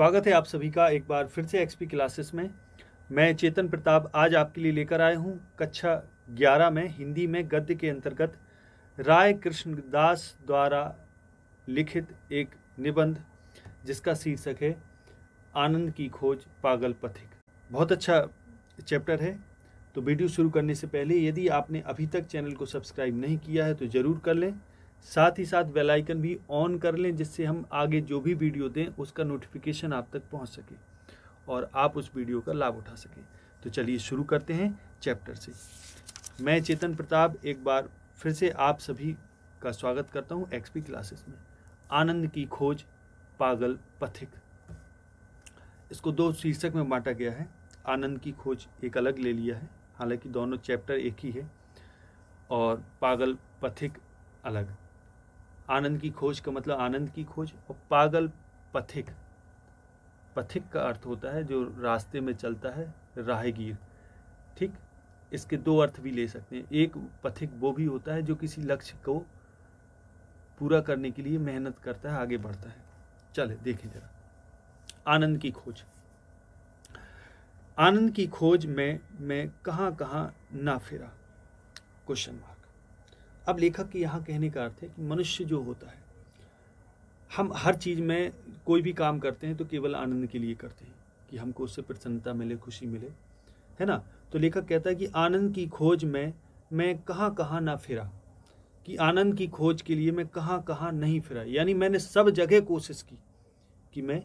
स्वागत है आप सभी का एक बार फिर से एक्सपी क्लासेस में मैं चेतन प्रताप आज आपके लिए लेकर आया हूँ कक्षा ग्यारह में हिंदी में गद्य के अंतर्गत राय कृष्णदास द्वारा लिखित एक निबंध जिसका शीर्षक है आनंद की खोज पागल पथिक बहुत अच्छा चैप्टर है तो वीडियो शुरू करने से पहले यदि आपने अभी तक चैनल को सब्सक्राइब नहीं किया है तो ज़रूर कर लें साथ ही साथ बेल आइकन भी ऑन कर लें जिससे हम आगे जो भी वीडियो दें उसका नोटिफिकेशन आप तक पहुंच सके और आप उस वीडियो का लाभ उठा सकें तो चलिए शुरू करते हैं चैप्टर से मैं चेतन प्रताप एक बार फिर से आप सभी का स्वागत करता हूं एक्सपी क्लासेस में आनंद की खोज पागल पथिक इसको दो शीर्षक में बांटा गया है आनंद की खोज एक अलग ले लिया है हालांकि दोनों चैप्टर एक ही है और पागल पथिक अलग आनंद की खोज का मतलब आनंद की खोज और पागल पथिक पथिक का अर्थ होता है जो रास्ते में चलता है राहगीर ठीक इसके दो अर्थ भी ले सकते हैं एक पथिक वो भी होता है जो किसी लक्ष्य को पूरा करने के लिए मेहनत करता है आगे बढ़ता है चले देखें जरा आनंद की खोज आनंद की खोज में मैं कहाँ कहाँ ना फिरा क्वेश्चन मार्क अब लेखक के यहाँ कहने का अर्थ है कि मनुष्य जो होता है हम हर चीज़ में कोई भी काम करते हैं तो केवल आनंद के लिए करते हैं कि हमको उससे प्रसन्नता मिले खुशी मिले है ना तो लेखक कहता है कि आनंद की खोज में मैं कहाँ कहाँ ना फिरा कि आनंद की खोज के लिए मैं कहाँ कहाँ नहीं फिरा यानी मैंने सब जगह कोशिश की कि मैं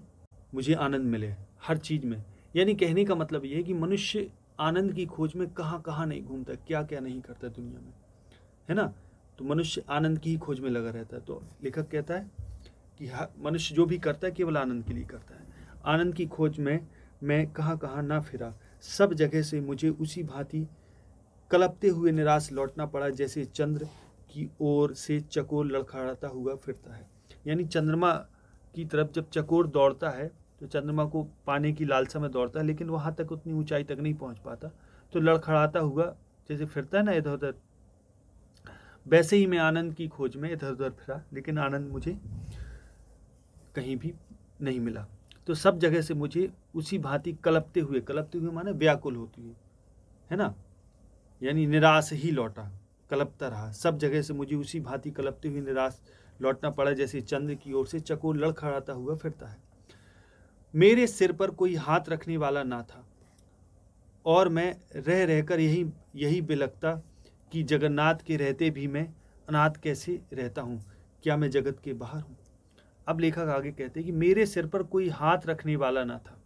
मुझे आनंद मिले हर चीज़ में यानी कहने का मतलब ये है कि मनुष्य आनंद की खोज में कहाँ कहाँ नहीं घूमता क्या क्या नहीं करता दुनिया में है ना तो मनुष्य आनंद की ही खोज में लगा रहता है तो लेखक कहता है कि मनुष्य जो भी करता है केवल आनंद के लिए करता है आनंद की खोज में मैं कहाँ कहाँ ना फिरा सब जगह से मुझे उसी भांति कलपते हुए निराश लौटना पड़ा जैसे चंद्र की ओर से चकोर लड़खड़ाता हुआ फिरता है यानी चंद्रमा की तरफ जब चकोर दौड़ता है तो चंद्रमा को पाने की लालसा में दौड़ता है लेकिन वहाँ तक उतनी ऊंचाई तक नहीं पहुँच पाता तो लड़खड़ाता हुआ जैसे फिरता है ना इधर उधर वैसे ही मैं आनंद की खोज में इधर उधर फिरा लेकिन आनंद मुझे कहीं भी नहीं मिला तो सब जगह से मुझे उसी भांति कलपते हुए कलपते हुए माने व्याकुल होती हुई है ना यानी निराश ही लौटा कलपता रहा सब जगह से मुझे उसी भांति कलपते हुए निराश लौटना पड़ा जैसे चंद्र की ओर से चकोर लड़खड़ाता हुआ फिरता है मेरे सिर पर कोई हाथ रखने वाला ना था और मैं रह रहकर यही यही बिलकता कि जगन्नाथ के रहते भी मैं अनाथ कैसे रहता हूँ क्या मैं जगत के बाहर हूँ अब लेखक आगे कहते हैं कि मेरे सिर पर कोई हाथ रखने वाला ना था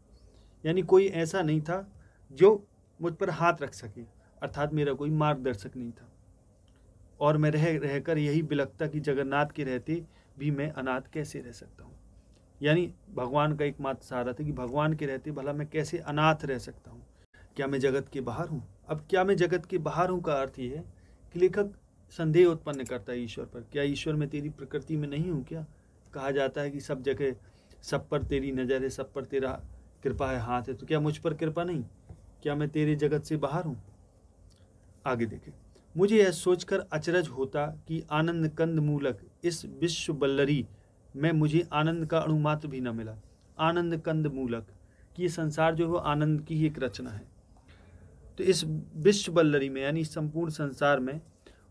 यानी कोई ऐसा नहीं था जो मुझ पर हाथ रख सके अर्थात मेरा कोई मार्गदर्शक नहीं था और मैं रह रहकर यही बिलखता कि जगन्नाथ के रहते भी मैं अनाथ कैसे रह सकता हूँ यानी भगवान का एकमात्र सहारा था कि भगवान के रहते भला मैं कैसे अनाथ रह सकता हूँ क्या मैं जगत के बाहर हूँ अब क्या मैं जगत के बाहर हूँ का अर्थ ये है कि लेखक संदेह उत्पन्न करता है ईश्वर पर क्या ईश्वर में तेरी प्रकृति में नहीं हूँ क्या कहा जाता है कि सब जगह सब पर तेरी नज़र है सब पर तेरा कृपा है हाथ है तो क्या मुझ पर कृपा नहीं क्या मैं तेरे जगत से बाहर हूँ आगे देखें मुझे यह सोचकर अचरज होता कि आनंद कंद मूलक इस विश्व बल्लरी में मुझे आनंद का अणुमात्र भी न मिला आनंद कंद मूलक कि ये संसार जो है वो आनंद की ही एक रचना है तो इस विश्व बल्लरी में यानी संपूर्ण संसार में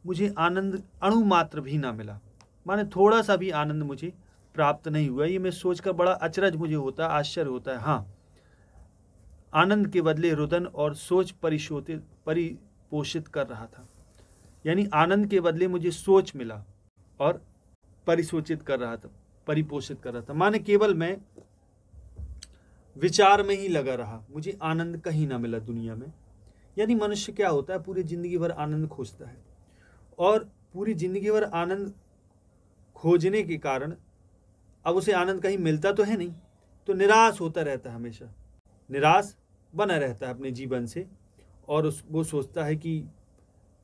मुझे आनंद अणु मात्र भी ना मिला माने थोड़ा सा भी आनंद मुझे प्राप्त नहीं हुआ ये मैं सोचकर बड़ा अचरज मुझे होता है आश्चर्य होता है हाँ आनंद के बदले रुदन और सोच परिशोधित परिपोषित कर रहा था यानी आनंद के बदले मुझे सोच मिला और परिसोचित कर रहा था परिपोषित कर रहा था माने केवल मैं विचार में ही लगा रहा मुझे आनंद कहीं ना मिला दुनिया में यानी मनुष्य क्या होता है पूरी जिंदगी भर आनंद खोजता है और पूरी जिंदगी भर आनंद खोजने के कारण अब उसे आनंद कहीं मिलता तो है नहीं तो निराश होता रहता है हमेशा निराश बना रहता है अपने जीवन से और उस वो सोचता है कि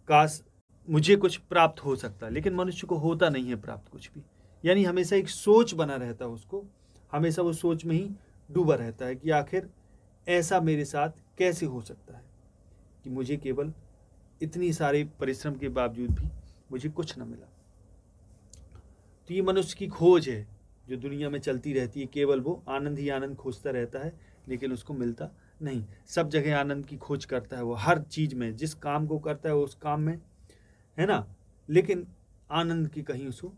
काश मुझे कुछ प्राप्त हो सकता है लेकिन मनुष्य को होता नहीं है प्राप्त कुछ भी यानी हमेशा एक सोच बना रहता है उसको हमेशा वो सोच में ही डूबा रहता है कि आखिर ऐसा मेरे साथ कैसे हो सकता है कि मुझे केवल इतनी सारे परिश्रम के बावजूद भी मुझे कुछ न मिला तो ये मनुष्य की खोज है जो दुनिया में चलती रहती है केवल वो आनंद ही आनंद खोजता रहता है लेकिन उसको मिलता नहीं सब जगह आनंद की खोज करता है वो हर चीज़ में जिस काम को करता है उस काम में है ना लेकिन आनंद की कहीं उसको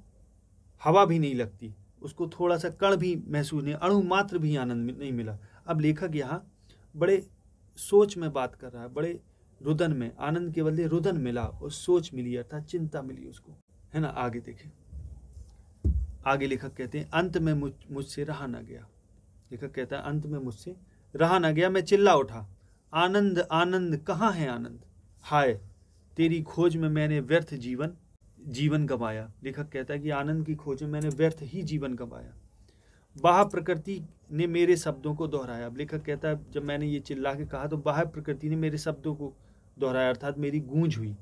हवा भी नहीं लगती उसको थोड़ा सा कण भी महसूस नहीं अणु मात्र भी आनंद नहीं मिला अब लेखक यहाँ बड़े सोच में बात कर रहा है बड़े रुदन में आनंद के बदले रुदन मिला और सोच मिली अर्थात चिंता मिली उसको है ना आगे देखें आगे लेखक कहते हैं अंत में मुझ मुझसे रहा ना गया लेखक कहता है अंत में मुझसे रहा ना गया मैं चिल्ला उठा आनंद आनंद कहाँ है आनंद हाय तेरी खोज में मैंने व्यर्थ जीवन जीवन गवाया लेखक कहता है कि आनंद की खोज में मैंने व्यर्थ ही जीवन गवाया बाह प्रकृति ने मेरे शब्दों को दोहराया लेखक कहता है जब मैंने ये चिल्ला के कहा तो बाह प्रकृति ने मेरे शब्दों को दोहराया अर्थात मेरी गूंज हुई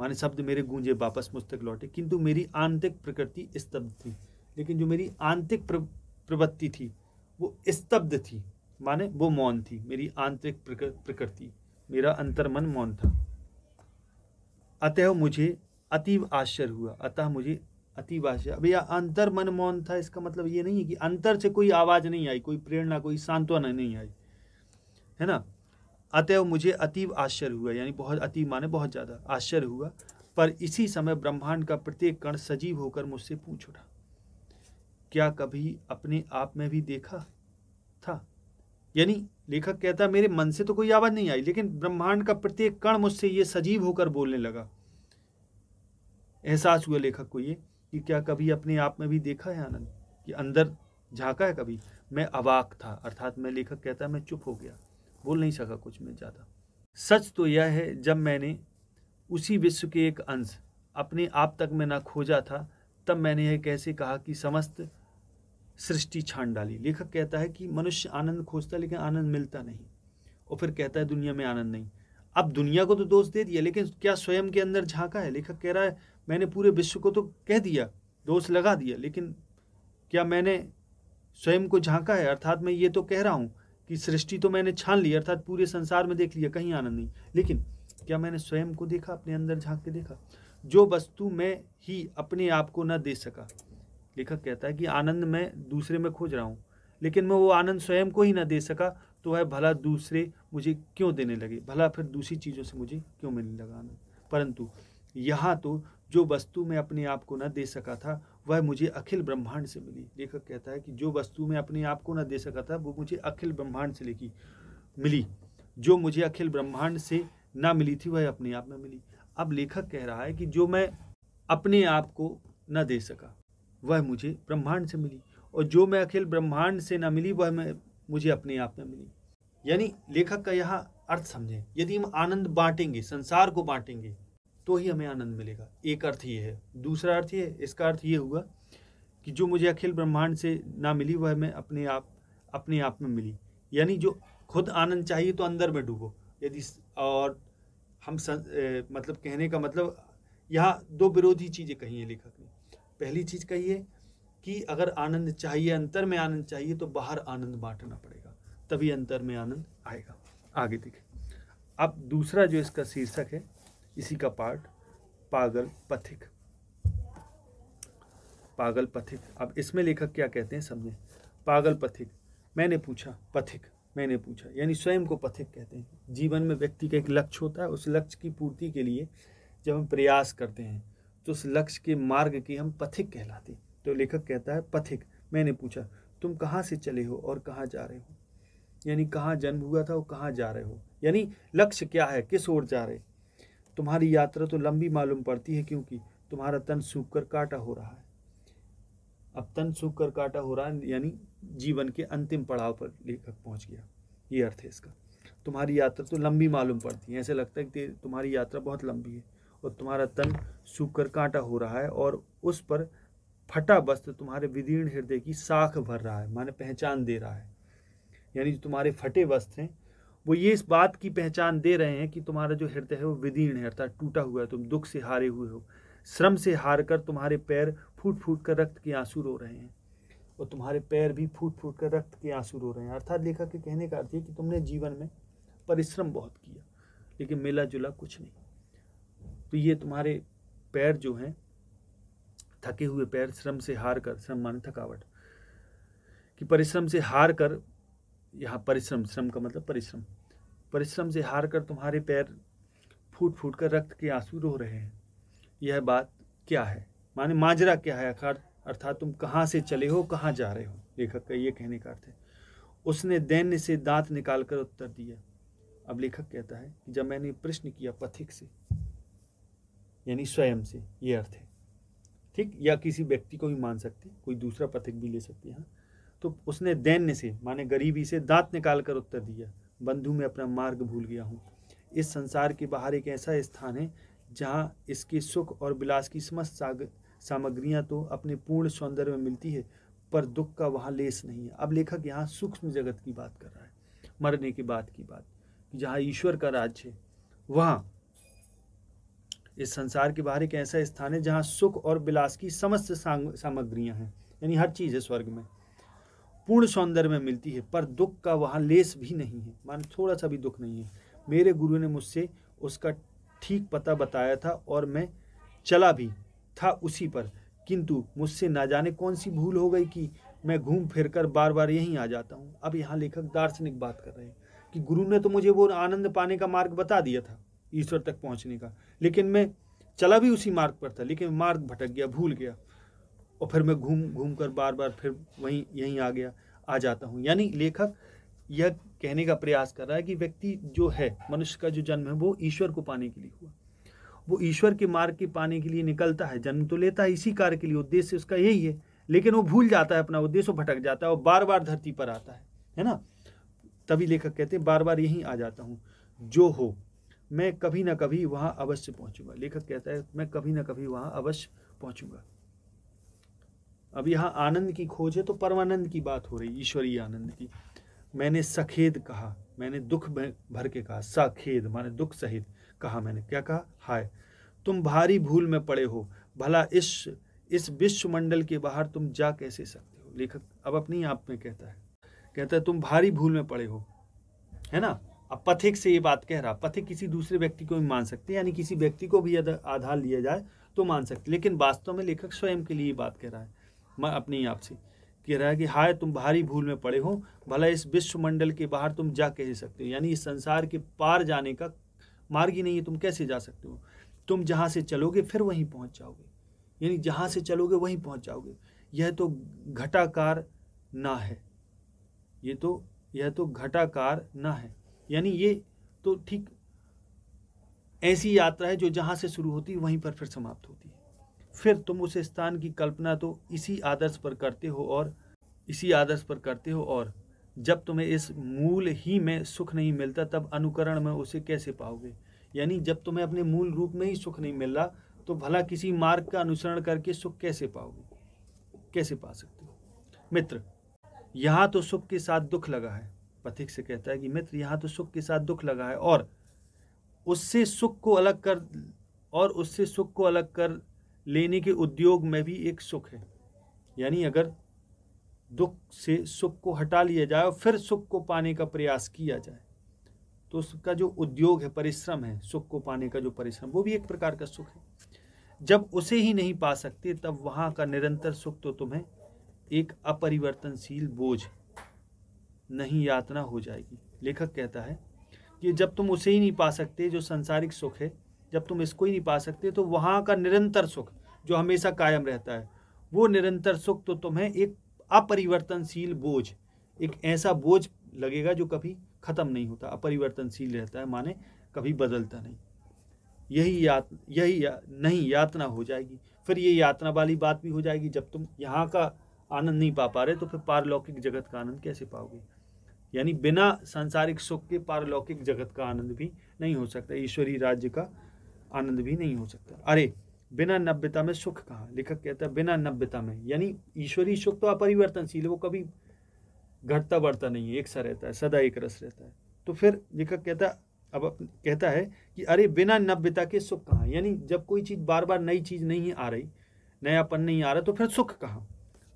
माने शब्द मेरे गूंजे वापस मुझ तक लौटे किंतु मेरी आंतरिक प्रकृति स्तब्ध थी लेकिन जो मेरी आंतरिक प्रवृत्ति थी वो स्तब्ध थी माने वो मौन थी मेरी आंतरिक प्रकृति मेरा अंतर्मन मौन था अतः मुझे अतीव आश्चर्य हुआ अतः मुझे अतीव आश्चर्य अब यह अंतर मन मौन था इसका मतलब ये नहीं है कि अंतर से कोई आवाज़ नहीं आई कोई प्रेरणा कोई सांत्वना नहीं आई है ना अतएव मुझे अतीव आश्चर्य हुआ यानी बहुत अतीव माने बहुत ज़्यादा आश्चर्य हुआ पर इसी समय ब्रह्मांड का प्रत्येक कण सजीव होकर मुझसे पूछ उठा क्या कभी अपने आप में भी देखा था यानी लेखक कहता मेरे मन से तो कोई आवाज़ नहीं आई लेकिन ब्रह्मांड का प्रत्येक कण मुझसे ये सजीव होकर बोलने लगा एहसास हुआ लेखक को ये कि क्या कभी अपने आप में भी देखा है आनंद कि अंदर झांका है कभी मैं अवाक था अर्थात मैं लेखक कहता मैं चुप हो गया बोल नहीं सका कुछ मैं ज़्यादा सच तो यह है जब मैंने उसी विश्व के एक अंश अपने आप तक में ना खोजा था तब मैंने यह कैसे कहा कि समस्त सृष्टि छान डाली लेखक कहता है कि मनुष्य आनंद खोजता है लेकिन आनंद मिलता नहीं और फिर कहता है दुनिया में आनंद नहीं अब दुनिया को तो दोष दे दिया लेकिन क्या स्वयं के अंदर झांका है लेखक कह रहा है मैंने पूरे विश्व को तो कह दिया दोष लगा दिया लेकिन क्या मैंने स्वयं को झांका है अर्थात मैं ये तो कह रहा हूँ कि सृष्टि तो मैंने छान ली अर्थात पूरे संसार में देख लिया कहीं आनंद नहीं लेकिन क्या मैंने स्वयं को देखा अपने अंदर झांक के देखा जो वस्तु मैं ही अपने आप को न दे सका लेखक कहता है कि आनंद मैं दूसरे में खोज रहा हूँ लेकिन मैं वो आनंद स्वयं को ही ना दे सका तो वह भला दूसरे मुझे क्यों देने लगे भला फिर दूसरी चीज़ों से मुझे क्यों मिलने लगा आनंद परंतु यहाँ तो जो वस्तु मैं अपने आप को न दे सका था वह मुझे अखिल ब्रह्मांड से मिली लेखक कहता है कि जो वस्तु मैं अपने आप को न दे सका था वो मुझे अखिल ब्रह्मांड से लेखी मिली जो मुझे अखिल ब्रह्मांड से ना मिली थी वह अपने आप में मिली अब लेखक कह रहा है कि जो मैं अपने आप को न दे सका वह मुझे ब्रह्मांड से मिली और जो मैं अखिल ब्रह्मांड से न मिली वह मैं मुझे अपने आप में मिली यानी लेखक का यह अर्थ समझें यदि हम आनंद बांटेंगे संसार को बांटेंगे तो ही हमें आनंद मिलेगा एक अर्थ ये है दूसरा अर्थ ये इसका अर्थ ये हुआ कि जो मुझे अखिल ब्रह्मांड से ना मिली वह मैं अपने आप अपने आप में मिली यानी जो खुद आनंद चाहिए तो अंदर में डूबो यदि और हम सं, ए, मतलब कहने का मतलब यहाँ दो विरोधी चीज़ें कही हैं लेखक ने पहली चीज़ कही है कि अगर आनंद चाहिए अंतर में आनंद चाहिए तो बाहर आनंद बांटना पड़ेगा तभी अंतर में आनंद आएगा आगे देखें अब दूसरा जो इसका शीर्षक है इसी का पार्ट पागल पथिक पागल पथिक अब इसमें लेखक क्या कहते हैं समझे पागल पथिक मैंने पूछा पथिक मैंने पूछा यानी स्वयं को पथिक कहते हैं जीवन में व्यक्ति का एक लक्ष्य होता है उस लक्ष्य की पूर्ति के लिए जब हम प्रयास करते हैं तो उस लक्ष्य के मार्ग की हम पथिक कहलाते हैं तो लेखक कहता है पथिक मैंने पूछा तुम कहाँ से चले हो और कहाँ जा रहे हो यानी कहाँ जन्म हुआ था और कहाँ जा रहे हो यानी लक्ष्य क्या है किस ओर जा रहे तुम्हारी यात्रा तो लंबी मालूम पड़ती है क्योंकि तुम्हारा तन सूख कर काटा हो रहा है अब तन सूख कर काटा हो रहा है यानी जीवन के अंतिम पड़ाव पर लेखक पहुंच गया ये अर्थ है इसका तुम्हारी यात्रा तो लंबी मालूम पड़ती है ऐसा लगता है कि तुम्हारी यात्रा बहुत लंबी है और तुम्हारा तन सूख कर कांटा हो रहा है और उस पर फटा वस्त्र तुम्हारे विदीर्ण हृदय की साख भर रहा है माने पहचान दे रहा है यानी जो तुम्हारे फटे वस्त्र हैं वो ये इस बात की पहचान दे रहे हैं कि तुम्हारा जो हृदय है वो विदीर्ण है अर्थात टूटा हुआ है तुम दुख से हारे हुए हो श्रम से हार कर तुम्हारे पैर फूट फूट कर रक्त के आंसू रो रहे हैं और तुम्हारे पैर भी फूट फूट कर रक्त के आंसू रो रहे हैं अर्थात लेखक के कहने का अर्थ है कि तुमने जीवन में परिश्रम बहुत किया लेकिन मिला जुला कुछ नहीं तो ये तुम्हारे पैर जो हैं थके हुए पैर श्रम से हार कर श्रम मान थकावट कि परिश्रम से हार कर यहाँ परिश्रम श्रम का मतलब परिश्रम परिश्रम से हार कर तुम्हारे पैर फूट फूट कर रक्त के आंसू रो रहे हैं यह बात क्या है माने माजरा क्या है अखार अर्थात तुम कहाँ से चले हो कहाँ जा रहे हो लेखक का ये कहने का अर्थ है उसने दैन्य से दांत निकाल कर उत्तर दिया अब लेखक कहता है कि जब मैंने प्रश्न किया पथिक से यानी स्वयं से ये अर्थ है ठीक या किसी व्यक्ति को भी मान सकते कोई दूसरा पथिक भी ले सकते हैं हाँ। तो उसने दैन्य से माने गरीबी से दांत निकाल कर उत्तर दिया बंधु मैं अपना मार्ग भूल गया हूँ इस संसार के बाहर एक ऐसा स्थान है जहाँ इसके सुख और विलास की समस्त सामग्रियाँ तो अपने पूर्ण सौंदर्य में मिलती है पर दुख का वहाँ लेस नहीं है अब लेखक यहाँ सूक्ष्म जगत की बात कर रहा है मरने के बाद की बात जहाँ ईश्वर का राज्य है वहाँ इस संसार के बाहर एक ऐसा स्थान है जहाँ सुख और विलास की समस्त सामग्रियाँ हैं यानी हर चीज़ है स्वर्ग में पूर्ण सौंदर्य में मिलती है पर दुख का वहाँ लेस भी नहीं है मान थोड़ा सा भी दुख नहीं है मेरे गुरु ने मुझसे उसका ठीक पता बताया था और मैं चला भी था उसी पर किंतु मुझसे ना जाने कौन सी भूल हो गई कि मैं घूम फिर कर बार बार यहीं आ जाता हूँ अब यहाँ लेखक दार्शनिक बात कर रहे हैं कि गुरु ने तो मुझे वो आनंद पाने का मार्ग बता दिया था ईश्वर तक पहुँचने का लेकिन मैं चला भी उसी मार्ग पर था लेकिन मार्ग भटक गया भूल गया और फिर मैं घूम घूम कर बार बार फिर वहीं यहीं आ गया आ जाता हूँ यानी लेखक यह कहने का प्रयास कर रहा है कि व्यक्ति जो है मनुष्य का जो जन्म है वो ईश्वर को पाने के लिए हुआ वो ईश्वर के मार्ग के पाने के लिए निकलता है जन्म तो लेता है इसी कार्य के लिए उद्देश्य उसका यही है लेकिन वो भूल जाता है अपना उद्देश्य भटक जाता है और बार बार धरती पर आता है है ना तभी लेखक कहते हैं बार बार यहीं आ जाता हूँ जो हो मैं कभी ना कभी वहाँ अवश्य पहुँचूंगा लेखक कहता है मैं कभी ना कभी वहाँ अवश्य पहुँचूंगा अब यहाँ आनंद की खोज है तो परमानंद की बात हो रही ईश्वरीय आनंद की मैंने सखेद कहा मैंने दुख भर के कहा सखेद माने दुख सहित कहा मैंने क्या कहा हाय तुम भारी भूल में पड़े हो भला इस इस विश्व मंडल के बाहर तुम जा कैसे सकते हो लेखक अब अपने आप में कहता है कहता है तुम भारी भूल में पड़े हो है ना अब पथिक से ये बात कह रहा पथिक किसी दूसरे व्यक्ति को भी मान सकते यानी किसी व्यक्ति को भी आधार लिया जाए तो मान सकते लेकिन वास्तव में लेखक स्वयं के लिए बात कह रहा है मैं आप आपसे कह रहा है कि हाय तुम भारी भूल में पड़े हो भला इस विश्वमंडल के बाहर तुम जा कैसे सकते हो यानी इस संसार के पार जाने का मार्ग ही नहीं है तुम कैसे जा सकते हो तुम जहाँ से चलोगे फिर वहीं पहुँच जाओगे यानी जहाँ से चलोगे वहीं पहुँच जाओगे यह तो घटाकार ना है ये तो यह तो घटाकार ना है यानी ये तो ठीक ऐसी यात्रा है जो जहाँ से शुरू होती है वहीं पर फिर समाप्त होती है फिर तुम उस स्थान की कल्पना तो इसी आदर्श पर करते हो और इसी आदर्श पर करते हो और जब तुम्हें इस मूल ही में सुख नहीं मिलता तब अनुकरण में उसे कैसे पाओगे यानी जब तुम्हें अपने मूल रूप में ही सुख नहीं मिल रहा तो भला किसी मार्ग का अनुसरण करके सुख कैसे पाओगे कैसे पा सकते हो मित्र यहाँ तो सुख के साथ दुख लगा है पथिक से कहता है कि मित्र यहाँ तो सुख के साथ दुख लगा है और उससे सुख को अलग कर और उससे सुख को अलग कर लेने के उद्योग में भी एक सुख है यानी अगर दुख से सुख को हटा लिया जाए और फिर सुख को पाने का प्रयास किया जाए तो उसका जो उद्योग है परिश्रम है सुख को पाने का जो परिश्रम वो भी एक प्रकार का सुख है जब उसे ही नहीं पा सकते तब वहाँ का निरंतर सुख तो तुम्हें एक अपरिवर्तनशील बोझ नहीं यातना हो जाएगी लेखक कहता है कि जब तुम उसे ही नहीं पा सकते जो संसारिक सुख है जब तुम इसको ही नहीं पा सकते तो वहाँ का निरंतर सुख जो हमेशा कायम रहता है वो निरंतर सुख तो तुम्हें एक अपरिवर्तनशील बोझ एक ऐसा बोझ लगेगा जो कभी ख़त्म नहीं होता अपरिवर्तनशील रहता है माने कभी बदलता नहीं यही यात यही या, नहीं यातना हो जाएगी फिर ये यातना वाली बात भी हो जाएगी जब तुम यहाँ का आनंद नहीं पा पा रहे तो फिर पारलौकिक जगत का आनंद कैसे पाओगे यानी बिना सांसारिक सुख के पारलौकिक जगत का आनंद भी नहीं हो सकता ईश्वरीय राज्य का आनंद भी नहीं हो सकता अरे बिना नव्यता में सुख कहा लेखक कहता है बिना नव्यता में यानी ईश्वरीय सुख तो अपरिवर्तनशील वो कभी घटता बढ़ता नहीं है एक सा रहता है सदा एक रस रहता है तो फिर लेखक कहता है अब कहता है कि अरे बिना नव्यता के सुख कहाँ यानी जब कोई चीज़ बार बार नई चीज़ नहीं आ रही नयापन नहीं आ रहा तो फिर सुख कहाँ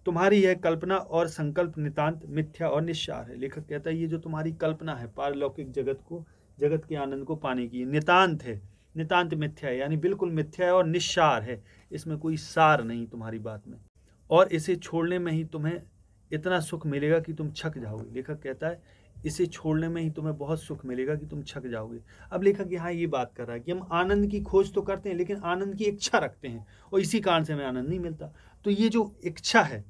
तुम्हारी यह कल्पना और संकल्प नितांत मिथ्या और निस्सार है लेखक कहता है ये जो तुम्हारी कल्पना है पारलौकिक जगत को जगत के आनंद को पाने की नितांत है नितांत मिथ्या है यानी बिल्कुल मिथ्या है और निस्सार है इसमें कोई सार नहीं तुम्हारी बात में और इसे छोड़ने में ही तुम्हें इतना सुख मिलेगा कि तुम छक जाओगे लेखक कहता है इसे छोड़ने में ही तुम्हें बहुत सुख मिलेगा कि तुम छक जाओगे अब लेखक यहाँ ये बात कर रहा है कि हम आनंद की खोज तो करते हैं लेकिन आनंद की इच्छा रखते हैं और इसी कारण से हमें आनंद नहीं मिलता तो ये जो इच्छा है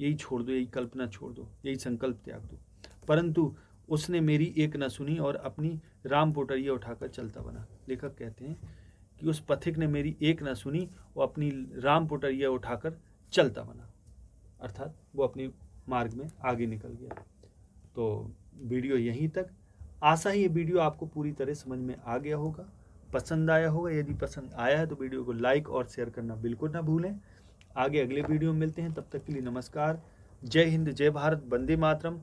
यही छोड़ दो यही कल्पना छोड़ दो यही संकल्प त्याग दो परंतु उसने मेरी एक न सुनी और अपनी राम पोटरिया उठाकर चलता बना लेखक कहते हैं कि उस पथिक ने मेरी एक न सुनी और अपनी राम पोटरिया उठाकर चलता बना अर्थात वो अपनी मार्ग में आगे निकल गया तो वीडियो यहीं तक आशा ही ये वीडियो आपको पूरी तरह समझ में आ गया होगा पसंद आया होगा यदि पसंद आया है तो वीडियो को लाइक और शेयर करना बिल्कुल ना भूलें आगे अगले वीडियो में मिलते हैं तब तक के लिए नमस्कार जय हिंद जय भारत वंदे मातरम